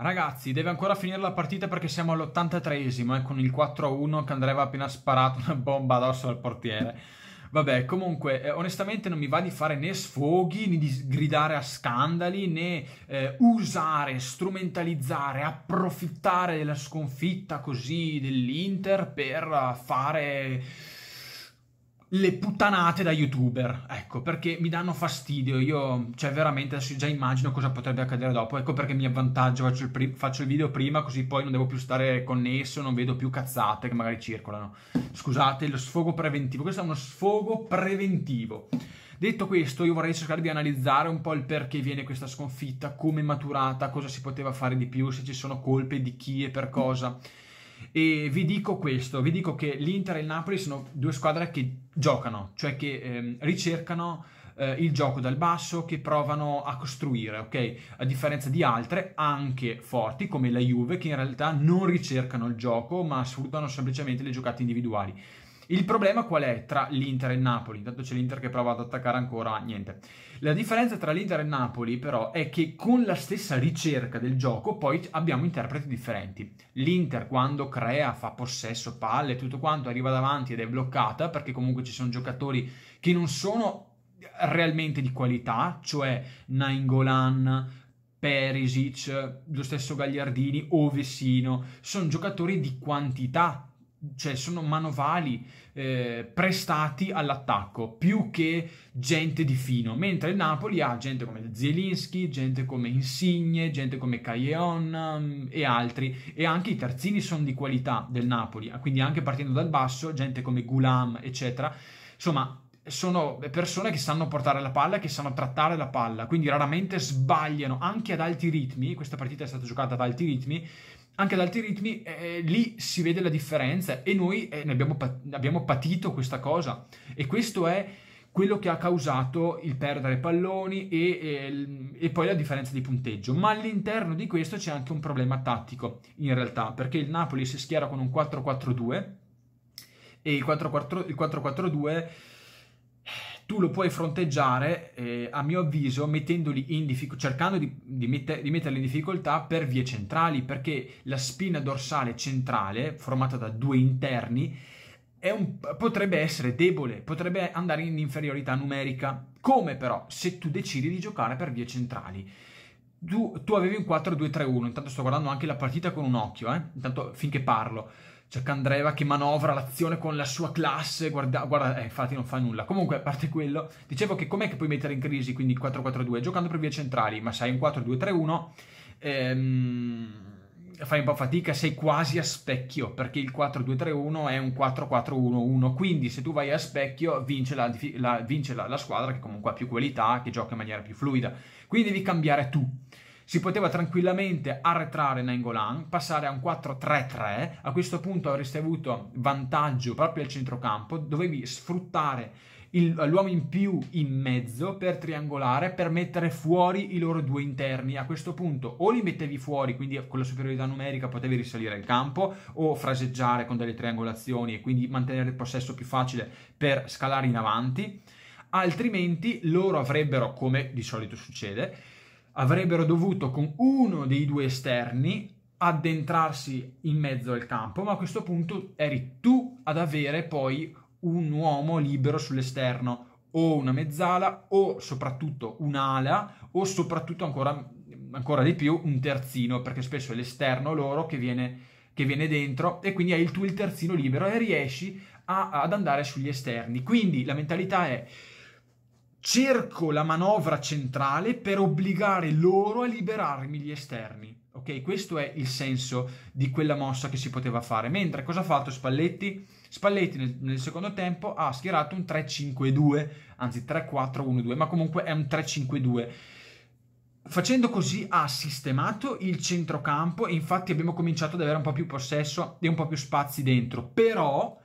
Ragazzi, deve ancora finire la partita perché siamo all'83esimo, eh, con il 4-1 che andrebbe appena sparato una bomba addosso al portiere. Vabbè, comunque, eh, onestamente non mi va di fare né sfoghi, né di gridare a scandali, né eh, usare, strumentalizzare, approfittare della sconfitta così dell'Inter per fare le puttanate da youtuber, ecco, perché mi danno fastidio, io, cioè, veramente, adesso già immagino cosa potrebbe accadere dopo, ecco perché mi avvantaggio, faccio il, prim- faccio il video prima, così poi non devo più stare connesso, non vedo più cazzate che magari circolano. Scusate, lo sfogo preventivo, questo è uno sfogo preventivo. Detto questo, io vorrei cercare di analizzare un po' il perché viene questa sconfitta, come è maturata, cosa si poteva fare di più, se ci sono colpe di chi e per cosa. Mm e vi dico questo, vi dico che l'Inter e il Napoli sono due squadre che giocano, cioè che ehm, ricercano eh, il gioco dal basso, che provano a costruire, ok? A differenza di altre, anche forti, come la Juve, che in realtà non ricercano il gioco, ma sfruttano semplicemente le giocate individuali. Il problema qual è tra l'Inter e il Napoli? Intanto c'è l'Inter che prova ad attaccare ancora, niente. La differenza tra l'Inter e il Napoli però è che con la stessa ricerca del gioco poi abbiamo interpreti differenti. L'Inter quando crea, fa possesso, palle, tutto quanto, arriva davanti ed è bloccata perché comunque ci sono giocatori che non sono realmente di qualità, cioè Nainggolan, Perisic, lo stesso Gagliardini, Ovesino, sono giocatori di quantità cioè sono manovali eh, prestati all'attacco più che gente di fino, mentre il Napoli ha gente come Zielinski, gente come Insigne, gente come Caglion um, e altri e anche i terzini sono di qualità del Napoli, ah, quindi anche partendo dal basso, gente come Gulam, eccetera. Insomma, sono persone che sanno portare la palla, che sanno trattare la palla, quindi raramente sbagliano anche ad alti ritmi. Questa partita è stata giocata ad alti ritmi, anche ad altri ritmi, eh, lì si vede la differenza e noi eh, ne abbiamo, abbiamo patito questa cosa e questo è quello che ha causato il perdere palloni e, e, e, poi la differenza di punteggio. Ma all'interno di questo c'è anche un problema tattico, in realtà, perché il Napoli si schiera con un 4-4-2 e il 4-4-2 tu lo puoi fronteggiare, eh, a mio avviso, diffic- cercando di, di, mette- di, metterli in difficoltà per vie centrali, perché la spina dorsale centrale, formata da due interni, un, potrebbe essere debole, potrebbe andare in inferiorità numerica. Come però? Se tu decidi di giocare per vie centrali. Tu, tu avevi un 4-2-3-1, intanto sto guardando anche la partita con un occhio, eh? intanto finché parlo c'è cioè, Candreva che manovra l'azione con la sua classe, guarda, guarda eh, infatti non fa nulla. Comunque, a parte quello, dicevo che com'è che puoi mettere in crisi quindi il 4-4-2? Giocando per vie centrali, ma sai un 4-2-3-1, ehm, fai un po' fatica, sei quasi a specchio, perché il 4-2-3-1 è un 4-4-1-1, quindi se tu vai a specchio vince, la, la, vince la, la squadra che comunque ha più qualità, che gioca in maniera più fluida. Quindi devi cambiare tu si poteva tranquillamente arretrare Nangolan, passare a un 4-3-3, a questo punto avresti avuto vantaggio proprio al centrocampo, dovevi sfruttare l'uomo in più in mezzo per triangolare, per mettere fuori i loro due interni. A questo punto o li mettevi fuori, quindi con la superiorità numerica potevi risalire il campo, o fraseggiare con delle triangolazioni e quindi mantenere il possesso più facile per scalare in avanti. Altrimenti loro avrebbero, come di solito succede, avrebbero dovuto con uno dei due esterni addentrarsi in mezzo al campo, ma a questo punto eri tu ad avere poi un uomo libero sull'esterno, o una mezzala, o soprattutto un'ala, o soprattutto ancora, ancora di più un terzino, perché spesso è l'esterno loro che viene, che viene dentro e quindi hai il tuo il terzino libero e riesci a, ad andare sugli esterni. Quindi la mentalità è cerco la manovra centrale per obbligare loro a liberarmi gli esterni. Ok, questo è il senso di quella mossa che si poteva fare. Mentre cosa ha fatto Spalletti? Spalletti nel, nel secondo tempo ha schierato un 3-5-2, anzi 3-4-1-2, ma comunque è un 3-5-2. Facendo così ha sistemato il centrocampo e infatti abbiamo cominciato ad avere un po' più possesso e un po' più spazi dentro. Però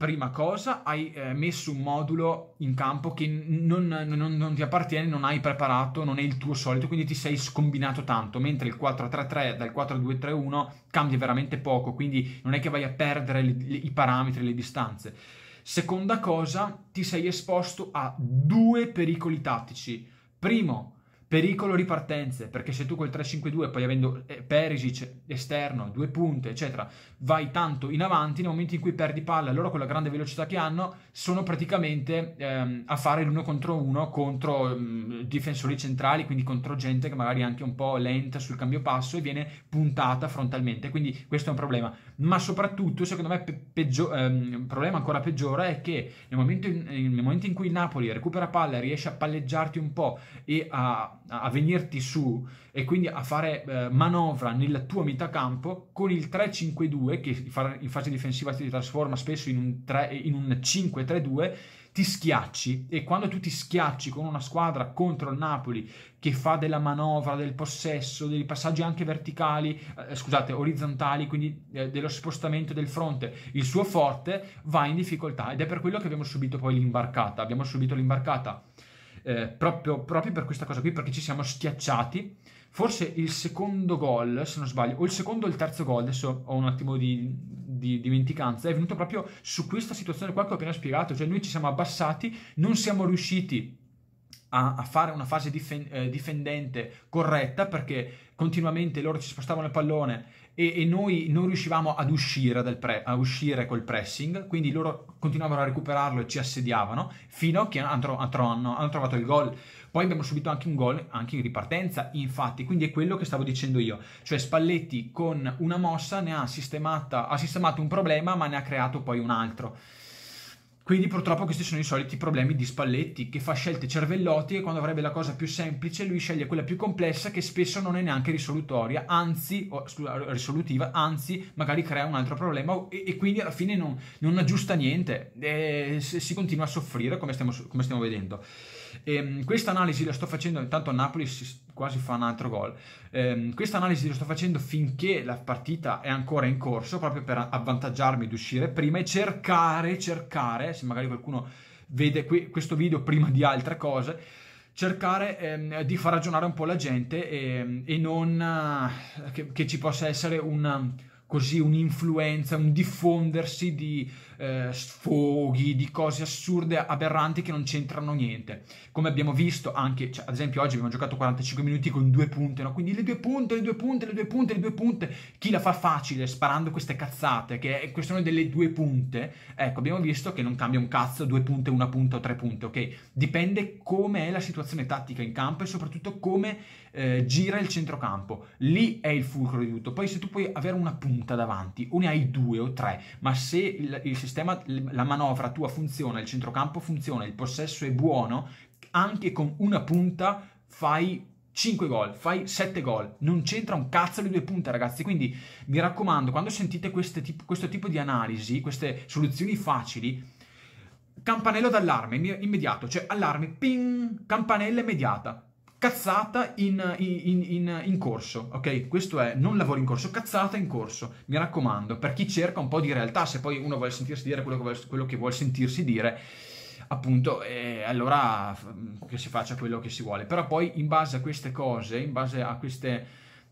prima cosa hai eh, messo un modulo in campo che non, non, non, ti appartiene, non hai preparato, non è il tuo solito, quindi ti sei scombinato tanto, mentre il 4-3-3 dal 4-2-3-1 cambia veramente poco, quindi non è che vai a perdere le, le, i parametri, le distanze. Seconda cosa, ti sei esposto a due pericoli tattici. Primo, Pericolo ripartenze, perché se tu col 3-5-2, poi avendo eh, Perisic esterno, due punte, eccetera, vai tanto in avanti, nel momento in cui perdi palla, loro con la grande velocità che hanno, sono praticamente ehm, a fare l'uno contro uno contro ehm, difensori centrali, quindi contro gente che magari è anche un po' lenta sul cambio passo e viene puntata frontalmente. Quindi questo è un problema ma soprattutto secondo me pe- ehm, problema ancora peggiore è che nel momento, in, nel momento in cui il Napoli recupera palla, riesce a palleggiarti un po' e a, a venirti su e quindi a fare eh, manovra nella tua metà campo con il 3-5-2 che in fase difensiva si trasforma spesso in un, 3, in un 5-3-2 ti schiacci e quando tu ti schiacci con una squadra contro il Napoli che fa della manovra, del possesso, dei passaggi anche verticali, eh, scusate, orizzontali, quindi eh, dello spostamento del fronte, il suo forte va in difficoltà ed è per quello che abbiamo subito poi l'imbarcata. Abbiamo subito l'imbarcata eh, proprio, proprio per questa cosa qui, perché ci siamo schiacciati forse il secondo gol, se non sbaglio, o il secondo o il terzo gol, adesso ho un attimo di, di dimenticanza è venuto proprio su questa situazione qua che ho appena spiegato, cioè noi ci siamo abbassati, non siamo riusciti a, a fare una fase difen- eh, difendente corretta perché continuamente loro ci spostavano il pallone e, e noi non riuscivamo ad uscire, pre- a uscire col pressing, quindi loro continuavano a recuperarlo e ci assediavano fino a che hanno, hanno, hanno trovato il gol poi abbiamo subito anche un gol anche in ripartenza, infatti, quindi è quello che stavo dicendo io, cioè Spalletti con una mossa ne ha, sistemata, ha sistemato un problema ma ne ha creato poi un altro. Quindi purtroppo questi sono i soliti problemi di Spalletti che fa scelte cervellotti e quando avrebbe la cosa più semplice lui sceglie quella più complessa che spesso non è neanche risolutoria, anzi, o, scusa, risolutiva, anzi magari crea un altro problema e, e quindi alla fine non, non aggiusta niente, e eh, si continua a soffrire come stiamo, come stiamo vedendo. E, ehm, questa analisi la sto facendo, intanto Napoli quasi fa un altro gol. Eh, questa analisi la sto facendo finché la partita è ancora in corso, proprio per avvantaggiarmi di uscire prima e cercare, cercare, se magari qualcuno vede qui, questo video prima di altre cose, cercare ehm, di far ragionare un po' la gente e, ehm, e non eh, che, che, ci possa essere una, così un'influenza, un diffondersi di eh, sfoghi, di cose assurde, aberranti che non c'entrano niente. Come abbiamo visto anche, cioè, ad esempio oggi abbiamo giocato 45 minuti con due punte, no? quindi le due punte, le due punte, le due punte, le due punte, chi la fa facile sparando queste cazzate, che è questione delle due punte, ecco abbiamo visto che non cambia un cazzo, due punte, una punta o tre punte, ok? Dipende come è la situazione tattica in campo e soprattutto come eh, gira il centrocampo. Lì è il fulcro di tutto. Poi se tu puoi avere una punta davanti o ne hai due o tre, ma se il, il sistema, la manovra tua funziona, il centrocampo funziona, il possesso è buono, anche con una punta fai 5 gol, fai 7 gol, non c'entra un cazzo le due punte ragazzi, quindi mi raccomando, quando sentite tip- questo tipo di analisi, queste soluzioni facili, campanello d'allarme immediato, cioè allarme, ping, campanella immediata, cazzata in, in, in, in, corso, ok? Questo è non lavoro in corso, cazzata in corso, mi raccomando, per chi cerca un po' di realtà, se poi uno vuole sentirsi dire quello che vuole, quello che vuole sentirsi dire, appunto, eh, allora che si faccia quello che si vuole, però poi in base a queste cose, in base a queste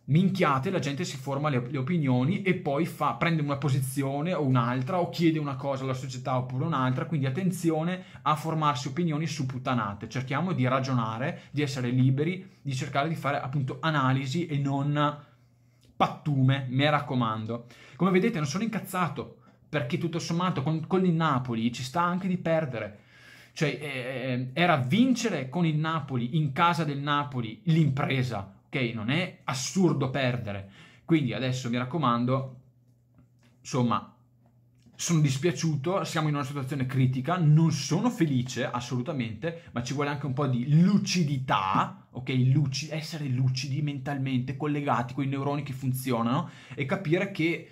minchiate, la gente si forma le, le opinioni e poi fa, prende una posizione o un'altra o chiede una cosa alla società oppure un'altra, quindi attenzione a formarsi opinioni su puttanate, cerchiamo di ragionare, di essere liberi, di cercare di fare appunto analisi e non pattume, mi raccomando. Come vedete non sono incazzato perché tutto sommato con, con il Napoli ci sta anche di perdere. Cioè, eh, eh era vincere con il Napoli, in casa del Napoli, l'impresa, ok? Non è assurdo perdere. Quindi adesso mi raccomando, insomma, sono dispiaciuto, siamo in una situazione critica, non sono felice assolutamente, ma ci vuole anche un po' di lucidità, ok? Luci- essere lucidi mentalmente, collegati con i neuroni che funzionano e capire che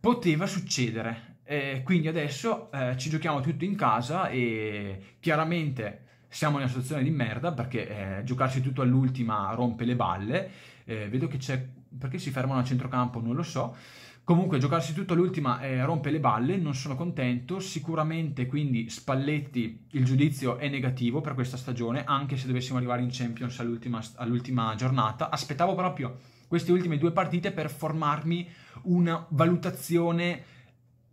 poteva succedere. Eh, quindi adesso eh, ci giochiamo tutto in casa e chiaramente siamo in una situazione di merda perché eh, giocarci tutto all'ultima rompe le balle. Eh, vedo che c'è... perché si fermano a centrocampo, non lo so. Comunque giocarsi tutto all'ultima eh, rompe le balle, non sono contento, sicuramente quindi Spalletti il giudizio è negativo per questa stagione, anche se dovessimo arrivare in Champions all'ultima, all'ultima giornata. Aspettavo proprio queste ultime due partite per formarmi una valutazione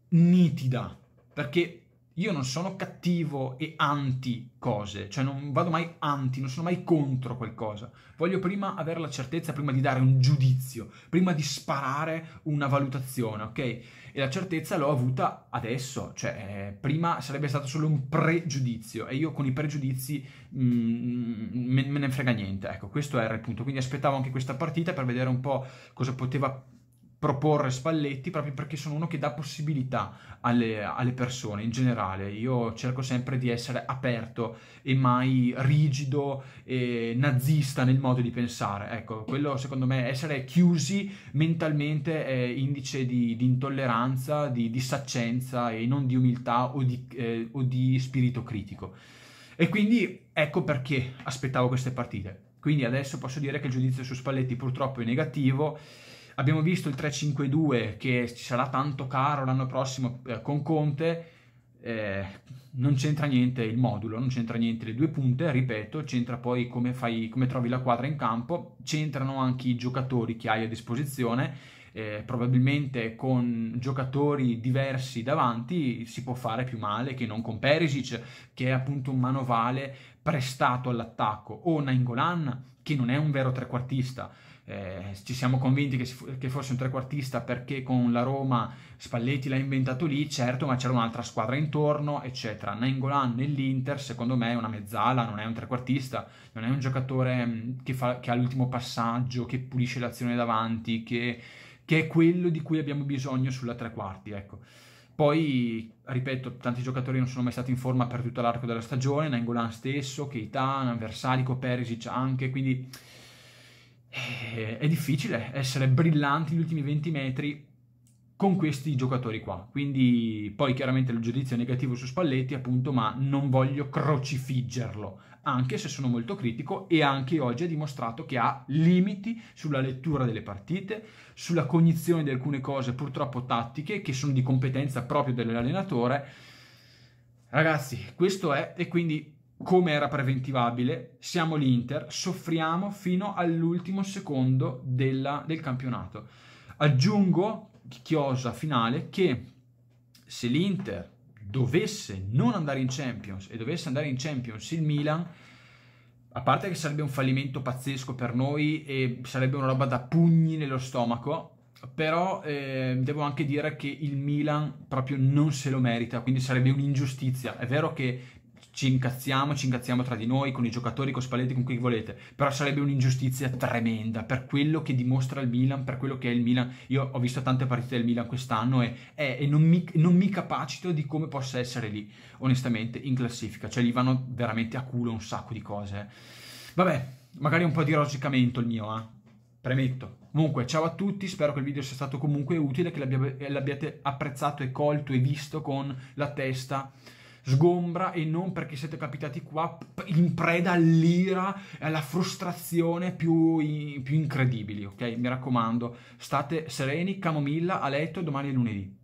nitida, perché io non sono cattivo e anti cose, cioè non vado mai anti, non sono mai contro qualcosa. Voglio prima avere la certezza, prima di dare un giudizio, prima di sparare una valutazione, ok? E la certezza l'ho avuta adesso, cioè eh, prima sarebbe stato solo un pregiudizio e io con i pregiudizi mh, mm, me, me ne frega niente, ecco, questo era il punto. Quindi aspettavo anche questa partita per vedere un po' cosa poteva proporre Spalletti proprio perché sono uno che dà possibilità alle, alle, persone in generale. Io cerco sempre di essere aperto e mai rigido e nazista nel modo di pensare. Ecco, quello secondo me, essere chiusi mentalmente è indice di, di intolleranza, di dissaccenza e non di umiltà o di, eh, o di spirito critico. E quindi ecco perché aspettavo queste partite. Quindi adesso posso dire che il giudizio su Spalletti purtroppo è negativo Abbiamo visto il 3-5-2 che ci sarà tanto caro l'anno prossimo eh, con Conte. Eh, non c'entra niente il modulo, non c'entra niente le due punte, ripeto, c'entra poi come, fai, come trovi la quadra in campo, c'entrano anche i giocatori che hai a disposizione. Eh, probabilmente con giocatori diversi davanti si può fare più male che non con Perisic, che è appunto un manovale prestato all'attacco, o Nainggolan, che non è un vero trequartista eh, ci siamo convinti che, che, fosse un trequartista perché con la Roma Spalletti l'ha inventato lì, certo, ma c'era un'altra squadra intorno, eccetera. Nengolan nell'Inter, secondo me, è una mezzala, non è un trequartista, non è un giocatore mm, che, fa, che ha l'ultimo passaggio, che pulisce l'azione davanti, che, che, è quello di cui abbiamo bisogno sulla tre quarti, ecco. Poi, ripeto, tanti giocatori non sono mai stati in forma per tutto l'arco della stagione, Nengolan stesso, Keita, Versalico, Perisic anche, quindi eh, è, difficile essere brillanti gli ultimi 20 metri con questi giocatori qua. Quindi poi chiaramente il giudizio è negativo su Spalletti, appunto, ma non voglio crocifiggerlo, anche se sono molto critico e anche oggi ha dimostrato che ha limiti sulla lettura delle partite, sulla cognizione di alcune cose purtroppo tattiche che sono di competenza proprio dell'allenatore. Ragazzi, questo è e quindi come era preventivabile, siamo l'Inter, soffriamo fino all'ultimo secondo della, del campionato. Aggiungo, chiosa finale, che se l'Inter dovesse non andare in Champions e dovesse andare in Champions il Milan, a parte che sarebbe un fallimento pazzesco per noi e sarebbe una roba da pugni nello stomaco, però eh, devo anche dire che il Milan proprio non se lo merita, quindi sarebbe un'ingiustizia. È vero che ci incazziamo, ci incazziamo tra di noi, con i giocatori, con Spalletti, con chi volete, però sarebbe un'ingiustizia tremenda per quello che dimostra il Milan, per quello che è il Milan. Io ho visto tante partite del Milan quest'anno e, e, non, mi, non, mi, capacito di come possa essere lì, onestamente, in classifica. Cioè gli vanno veramente a culo un sacco di cose. Vabbè, magari un po' di rosicamento il mio, eh? premetto. Comunque, ciao a tutti, spero che il video sia stato comunque utile, che l'abbiate apprezzato e colto e visto con la testa sgombra e non perché siete capitati qua in preda all'ira e alla frustrazione più, in, più incredibili, ok? Mi raccomando, state sereni, camomilla, a letto, domani è lunedì.